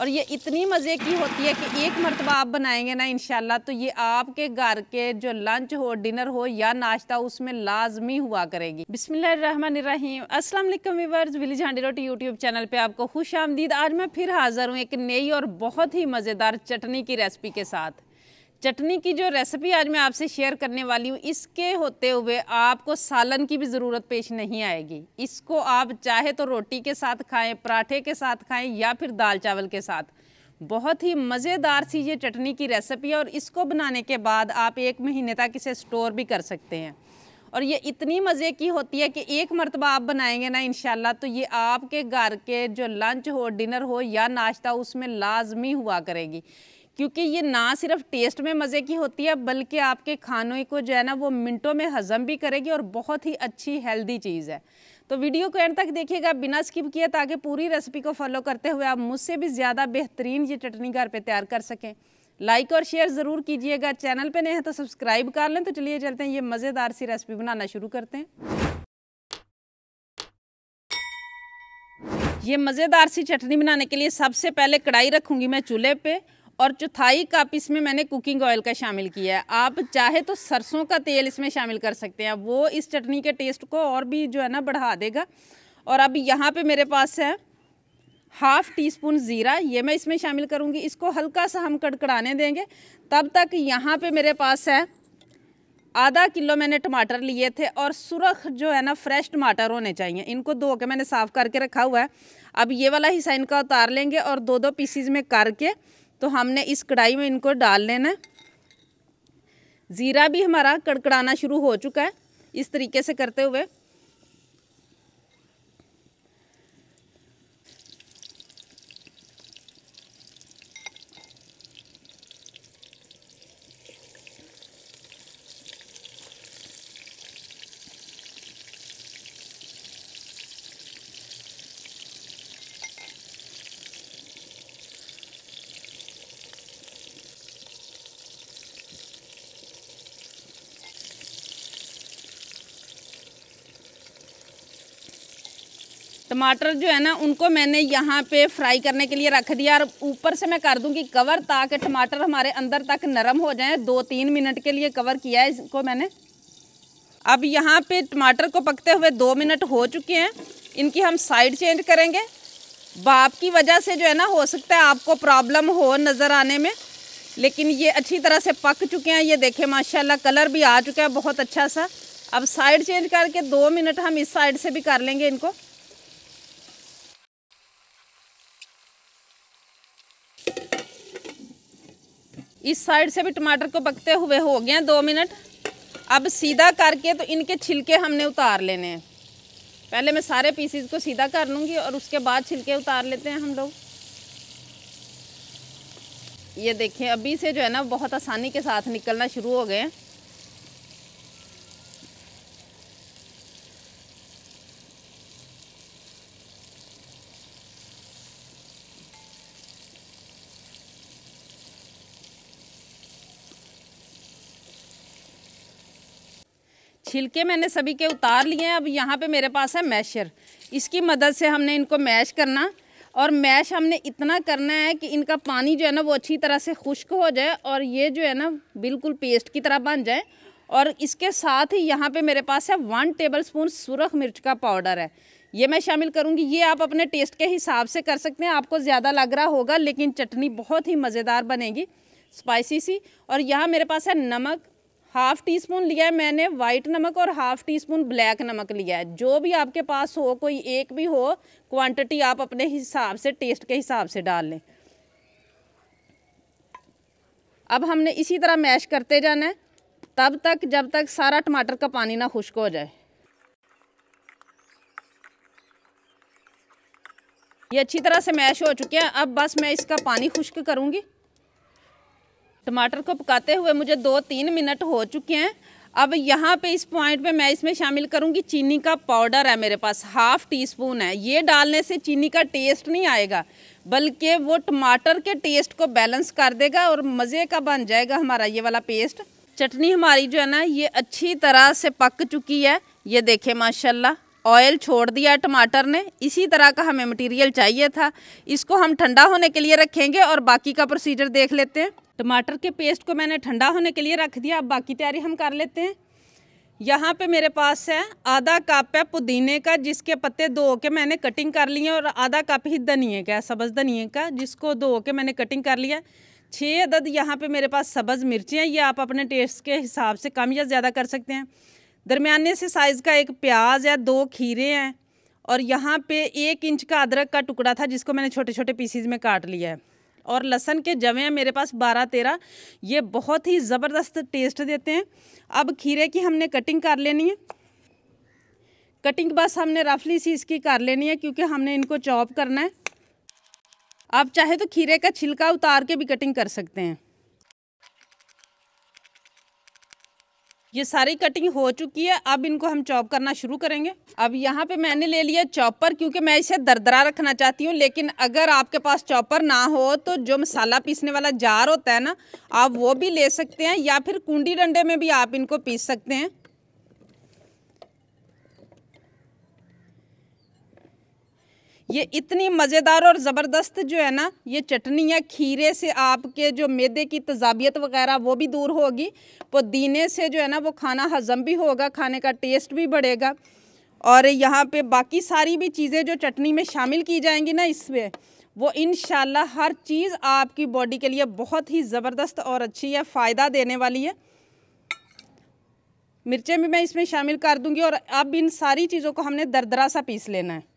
और ये इतनी मज़े की होती है कि एक मरतबा आप बनाएंगे ना इन तो ये आपके घर के जो लंच हो डिनर हो या नाश्ता उसमें लाजमी हुआ करेगी बिसमीम अस्सलाम रोटी यूट्यूब चैनल पे आपको खुश आमदीद आज मैं फिर हाज़िर हूँ एक नई और बहुत ही मज़ेदार चटनी की रेसिपी के साथ चटनी की जो रेसिपी आज मैं आपसे शेयर करने वाली हूँ इसके होते हुए आपको सालन की भी ज़रूरत पेश नहीं आएगी इसको आप चाहे तो रोटी के साथ खाएं पराठे के साथ खाएं या फिर दाल चावल के साथ बहुत ही मज़ेदार सी ये चटनी की रेसिपी है और इसको बनाने के बाद आप एक महीने तक इसे स्टोर भी कर सकते हैं और ये इतनी मज़े की होती है कि एक मरतबा आप बनाएंगे ना इन तो ये आपके घर के जो लंच हो डिनर हो या नाश्ता उसमें लाजमी हुआ करेगी क्योंकि ये ना सिर्फ टेस्ट में मज़े की होती है बल्कि आपके खानों को जो है ना वो मिनटों में हज़म भी करेगी और बहुत ही अच्छी हेल्दी चीज़ है तो वीडियो को एंड तक देखिएगा बिना स्किप किए ताकि पूरी रेसिपी को फॉलो करते हुए आप मुझसे भी ज़्यादा बेहतरीन ये चटनी घर पर तैयार कर सकें लाइक और शेयर ज़रूर कीजिएगा चैनल पर नए हैं तो सब्सक्राइब कर लें तो चलिए चलते हैं ये मज़ेदार सी रेसिपी बनाना शुरू करते हैं ये मज़ेदार सी चटनी बनाने के लिए सबसे पहले कढ़ाई रखूँगी मैं चूल्हे पे और चौथाई कप इसमें मैंने कुकिंग ऑयल का शामिल किया है आप चाहे तो सरसों का तेल इसमें शामिल कर सकते हैं वो इस चटनी के टेस्ट को और भी जो है ना बढ़ा देगा और अब यहाँ पे मेरे पास है हाफ़ टी स्पून ज़ीरा ये मैं इसमें शामिल करूँगी इसको हल्का सा हम कड़कड़ाने देंगे तब तक यहाँ पर मेरे पास है आधा किलो मैंने टमाटर लिए थे और सुरख जो है ना फ्रेश टमाटर होने चाहिए इनको धो के मैंने साफ़ करके रखा हुआ है अब ये वाला हिस्सा इनका उतार लेंगे और दो दो पीसीज में करके तो हमने इस कढ़ाई में इनको डाल लेना ज़ीरा भी हमारा कड़कड़ाना शुरू हो चुका है इस तरीके से करते हुए टमाटर जो है ना उनको मैंने यहाँ पे फ्राई करने के लिए रख दिया और ऊपर से मैं कर दूँगी कवर ताकि टमाटर हमारे अंदर तक नरम हो जाए दो तीन मिनट के लिए कवर किया है इसको मैंने अब यहाँ पे टमाटर को पकते हुए दो मिनट हो चुके हैं इनकी हम साइड चेंज करेंगे बाप की वजह से जो है ना हो सकता है आपको प्रॉब्लम हो नज़र आने में लेकिन ये अच्छी तरह से पक चुके हैं ये देखें माशा कलर भी आ चुका है बहुत अच्छा सा अब साइड चेंज करके दो मिनट हम इस साइड से भी कर लेंगे इनको इस साइड से भी टमाटर को पकते हुए हो गए दो मिनट अब सीधा करके तो इनके छिलके हमने उतार लेने हैं पहले मैं सारे पीसीज को सीधा कर लूँगी और उसके बाद छिलके उतार लेते हैं हम लोग ये देखें अभी से जो है ना बहुत आसानी के साथ निकलना शुरू हो गए हैं छिलके मैंने सभी के उतार लिए हैं अब यहाँ पे मेरे पास है मैशर इसकी मदद से हमने इनको मैश करना और मैश हमने इतना करना है कि इनका पानी जो है ना वो अच्छी तरह से खुश्क हो जाए और ये जो है ना बिल्कुल पेस्ट की तरह बन जाए और इसके साथ ही यहाँ पे मेरे पास है वन टेबल स्पून सुरख मिर्च का पाउडर है ये मैं शामिल करूँगी ये आप अपने टेस्ट के हिसाब से कर सकते हैं आपको ज़्यादा लग रहा होगा लेकिन चटनी बहुत ही मज़ेदार बनेगी स्पाइसी सी और यहाँ मेरे पास है नमक हाफ टी स्पून लिया है मैंने वाइट नमक और हाफ टी स्पून ब्लैक नमक लिया है जो भी आपके पास हो कोई एक भी हो क्वांटिटी आप अपने हिसाब से टेस्ट के हिसाब से डाल लें अब हमने इसी तरह मैश करते जाना है तब तक जब तक सारा टमाटर का पानी ना खुश्क हो जाए ये अच्छी तरह से मैश हो चुके हैं अब बस मैं इसका पानी खुश्क करूँगी टमाटर को पकाते हुए मुझे दो तीन मिनट हो चुके हैं अब यहाँ पे इस पॉइंट पे मैं इसमें शामिल करूँगी चीनी का पाउडर है मेरे पास हाफ टी स्पून है ये डालने से चीनी का टेस्ट नहीं आएगा बल्कि वो टमाटर के टेस्ट को बैलेंस कर देगा और मज़े का बन जाएगा हमारा ये वाला पेस्ट चटनी हमारी जो है ना ये अच्छी तरह से पक चुकी है ये देखें माशाला ऑयल छोड़ दिया टमाटर ने इसी तरह का हमें मटेरियल चाहिए था इसको हम ठंडा होने के लिए रखेंगे और बाकी का प्रोसीजर देख लेते हैं टमाटर के पेस्ट को मैंने ठंडा होने के लिए रख दिया अब बाकी तैयारी हम कर लेते हैं यहाँ पे मेरे पास है आधा कप है पुदीने का जिसके पत्ते धो के मैंने कटिंग कर लिए और आधा कप ही धनिए का सब्ज़ धनिए का जिसको धो के मैंने कटिंग कर लिया छः अदद यहाँ पे मेरे पास सब्ज़ मिर्चें हैं ये आप अपने टेस्ट के हिसाब से कम या ज़्यादा कर सकते हैं दरमियाने से साइज़ का एक प्याज है दो खीरे हैं और यहाँ पे एक इंच का अदरक का टुकड़ा था जिसको मैंने छोटे छोटे पीसीज में काट लिया है और लहसन के जमे हैं मेरे पास बारह तेरह ये बहुत ही ज़बरदस्त टेस्ट देते हैं अब खीरे की हमने कटिंग कर लेनी है कटिंग बस हमने रफली सी इसकी कर लेनी है क्योंकि हमने इनको चॉप करना है आप चाहे तो खीरे का छिलका उतार के भी कटिंग कर सकते हैं ये सारी कटिंग हो चुकी है अब इनको हम चॉप करना शुरू करेंगे अब यहाँ पे मैंने ले लिया चॉपर क्योंकि मैं इसे दरदरा रखना चाहती हूँ लेकिन अगर आपके पास चॉपर ना हो तो जो मसाला पीसने वाला जार होता है ना आप वो भी ले सकते हैं या फिर कुंडी डंडे में भी आप इनको पीस सकते हैं ये इतनी मज़ेदार और ज़बरदस्त जो है ना ये चटनी या खीरे से आपके जो मैदे की तजाबियत वगैरह वो भी दूर होगी पुदीने से जो है ना वो खाना हज़म भी होगा खाने का टेस्ट भी बढ़ेगा और यहाँ पे बाकी सारी भी चीज़ें जो चटनी में शामिल की जाएंगी ना इसमें वो इन हर चीज़ आपकी बॉडी के लिए बहुत ही ज़बरदस्त और अच्छी है फ़ायदा देने वाली है मिर्चें भी मैं इसमें शामिल कर दूंगी और अब इन सारी चीज़ों को हमने दरदरा सा पीस लेना है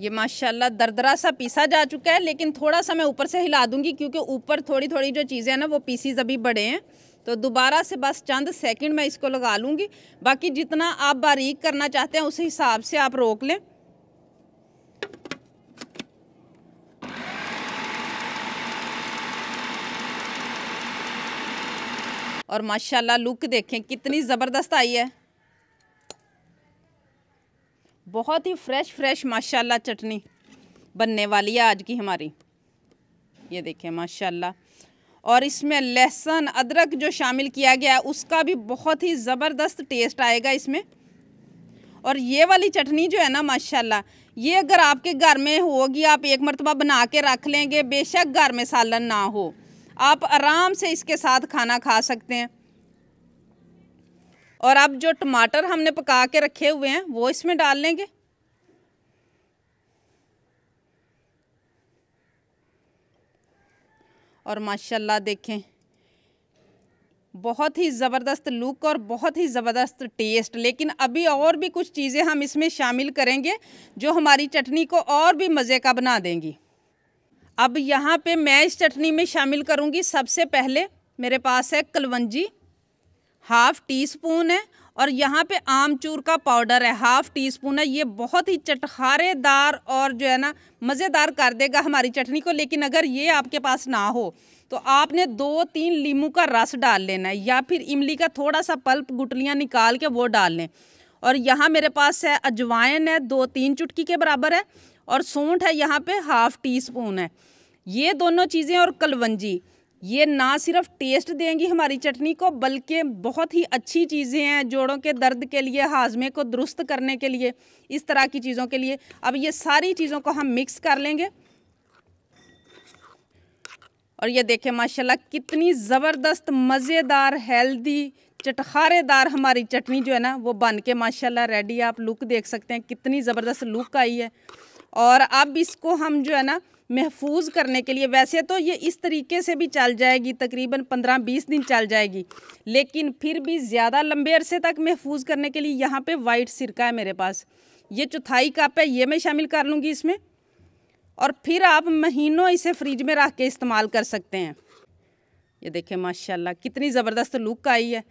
ये माशाल्लाह दरदरा सा पीसा जा चुका है लेकिन थोड़ा सा मैं ऊपर से हिला दूंगी क्योंकि ऊपर थोड़ी थोड़ी जो चीज़ें हैं ना वो पीसीज अभी बड़े हैं तो दोबारा से बस चंद सेकंड मैं इसको लगा लूँगी बाकी जितना आप बारीक करना चाहते हैं उस हिसाब से आप रोक लें और माशाल्लाह लुक देखें कितनी ज़बरदस्त आई है बहुत ही फ्रेश फ्रेश माशाल्लाह चटनी बनने वाली है आज की हमारी ये देखिए माशाल्लाह और इसमें लहसुन अदरक जो शामिल किया गया है उसका भी बहुत ही ज़बरदस्त टेस्ट आएगा इसमें और ये वाली चटनी जो है ना माशाल्लाह ये अगर आपके घर में होगी आप एक मरतबा बना के रख लेंगे बेशक घर में सालन ना हो आप आराम से इसके साथ खाना खा सकते हैं और अब जो टमाटर हमने पका के रखे हुए हैं वो इसमें डाल लेंगे और माशाल्लाह देखें बहुत ही ज़बरदस्त लुक और बहुत ही ज़बरदस्त टेस्ट लेकिन अभी और भी कुछ चीज़ें हम इसमें शामिल करेंगे जो हमारी चटनी को और भी मज़े का बना देंगी अब यहाँ पे मैं इस चटनी में शामिल करूँगी सबसे पहले मेरे पास है कलवंजी हाफ टी स्पून है और यहाँ पे आमचूर का पाउडर है हाफ टी स्पून है ये बहुत ही चटखारेदार और जो है ना मज़ेदार कर देगा हमारी चटनी को लेकिन अगर ये आपके पास ना हो तो आपने दो तीन लीमू का रस डाल लेना है या फिर इमली का थोड़ा सा पल्प गुटलियाँ निकाल के वो डाल लें और यहाँ मेरे पास है अजवाइन है दो तीन चुटकी के बराबर है और सूंठ है यहाँ पे हाफ टी स्पून है ये दोनों चीज़ें और कलवंजी ये ना सिर्फ टेस्ट देंगी हमारी चटनी को बल्कि बहुत ही अच्छी चीज़ें हैं जोड़ों के दर्द के लिए हाजमे को दुरुस्त करने के लिए इस तरह की चीज़ों के लिए अब ये सारी चीज़ों को हम मिक्स कर लेंगे और ये देखें माशाल्लाह कितनी ज़बरदस्त मज़ेदार हेल्दी चटखारेदार हमारी चटनी जो है ना वो बन के माशाल्लाह रेडी आप लुक देख सकते हैं कितनी ज़बरदस्त लुक आई है और अब इसको हम जो है ना महफूज करने के लिए वैसे तो ये इस तरीके से भी चल जाएगी तकरीबन पंद्रह बीस दिन चल जाएगी लेकिन फिर भी ज़्यादा लंबे अरसे तक महफूज करने के लिए यहाँ पे वाइट सिरका है मेरे पास ये चौथाई कप है ये मैं शामिल कर लूँगी इसमें और फिर आप महीनों इसे फ्रिज में रख के इस्तेमाल कर सकते हैं ये देखें माशाला कितनी ज़बरदस्त लुक आई है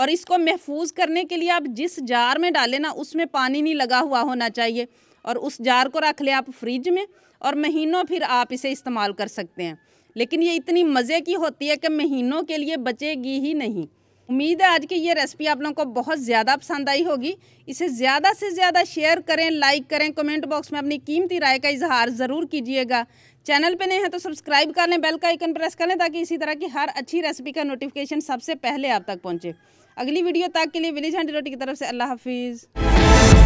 और इसको महफूज करने के लिए आप जिस जार में डालें ना उसमें पानी नहीं लगा हुआ होना चाहिए और उस जार को रख लें आप फ्रिज में और महीनों फिर आप इसे इस्तेमाल कर सकते हैं लेकिन ये इतनी मज़े की होती है कि महीनों के लिए बचेगी ही नहीं उम्मीद है आज की ये रेसिपी आप लोगों को बहुत ज़्यादा पसंद आई होगी इसे ज़्यादा से ज़्यादा शेयर करें लाइक करें कमेंट बॉक्स में अपनी कीमती राय का इजहार ज़रूर कीजिएगा चैनल पर नए हैं तो सब्सक्राइब कर लें बेल का आइकन प्रेस कर लें ताकि इसी तरह की हर अच्छी रेसिपी का नोटिफिकेशन सबसे पहले आप तक पहुँचे अगली वीडियो तक के लिए विलेज हंडी रोटी की तरफ से अल्लाह हाफिज़